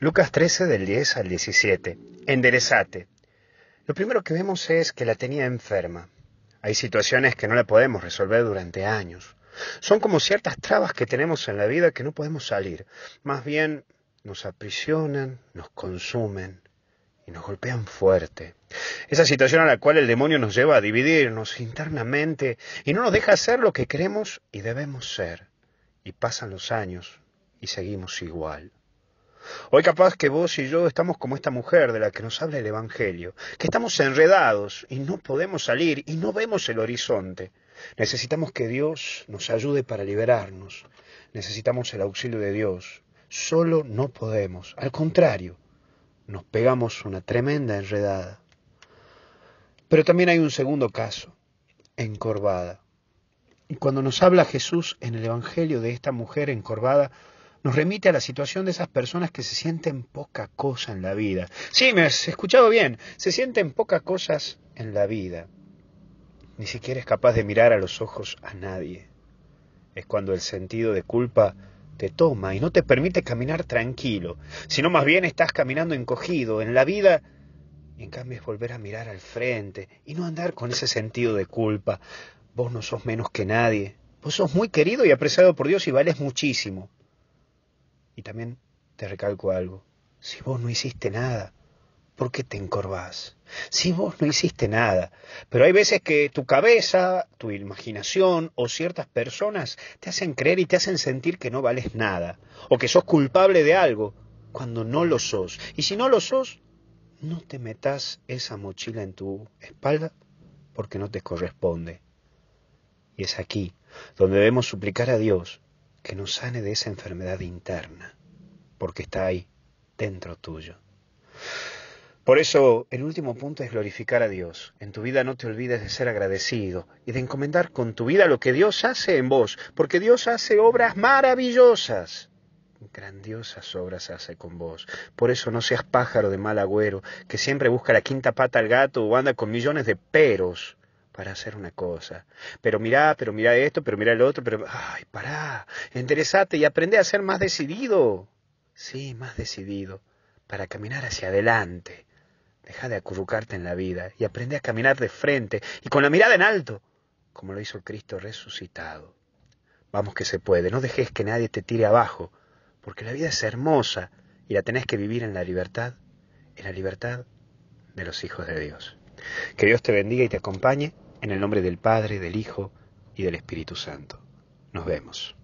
Lucas 13 del 10 al 17. Enderezate. Lo primero que vemos es que la tenía enferma. Hay situaciones que no la podemos resolver durante años. Son como ciertas trabas que tenemos en la vida que no podemos salir. Más bien nos aprisionan, nos consumen y nos golpean fuerte. Esa situación a la cual el demonio nos lleva a dividirnos internamente y no nos deja hacer lo que queremos y debemos ser. Y pasan los años y seguimos igual. Hoy capaz que vos y yo estamos como esta mujer de la que nos habla el Evangelio, que estamos enredados y no podemos salir y no vemos el horizonte. Necesitamos que Dios nos ayude para liberarnos. Necesitamos el auxilio de Dios. Solo no podemos. Al contrario, nos pegamos una tremenda enredada. Pero también hay un segundo caso, encorvada. Y cuando nos habla Jesús en el Evangelio de esta mujer encorvada, nos remite a la situación de esas personas que se sienten poca cosa en la vida. Sí, me has escuchado bien, se sienten pocas cosas en la vida. Ni siquiera es capaz de mirar a los ojos a nadie. Es cuando el sentido de culpa te toma y no te permite caminar tranquilo, sino más bien estás caminando encogido en la vida y en cambio es volver a mirar al frente y no andar con ese sentido de culpa. Vos no sos menos que nadie, vos sos muy querido y apreciado por Dios y vales muchísimo. Y también te recalco algo, si vos no hiciste nada, ¿por qué te encorvás? Si vos no hiciste nada, pero hay veces que tu cabeza, tu imaginación o ciertas personas te hacen creer y te hacen sentir que no vales nada, o que sos culpable de algo, cuando no lo sos. Y si no lo sos, no te metas esa mochila en tu espalda porque no te corresponde. Y es aquí donde debemos suplicar a Dios que nos sane de esa enfermedad interna, porque está ahí, dentro tuyo. Por eso, el último punto es glorificar a Dios. En tu vida no te olvides de ser agradecido y de encomendar con tu vida lo que Dios hace en vos, porque Dios hace obras maravillosas. Grandiosas obras hace con vos. Por eso no seas pájaro de mal agüero, que siempre busca la quinta pata al gato o anda con millones de peros para hacer una cosa. Pero mirá, pero mirá esto, pero mirá el otro, pero... ¡Ay, pará! Enderezate y aprende a ser más decidido. Sí, más decidido, para caminar hacia adelante. Deja de acurrucarte en la vida y aprende a caminar de frente y con la mirada en alto, como lo hizo el Cristo resucitado. Vamos que se puede, no dejes que nadie te tire abajo, porque la vida es hermosa y la tenés que vivir en la libertad, en la libertad de los hijos de Dios. Que Dios te bendiga y te acompañe en el nombre del Padre, del Hijo y del Espíritu Santo. Nos vemos.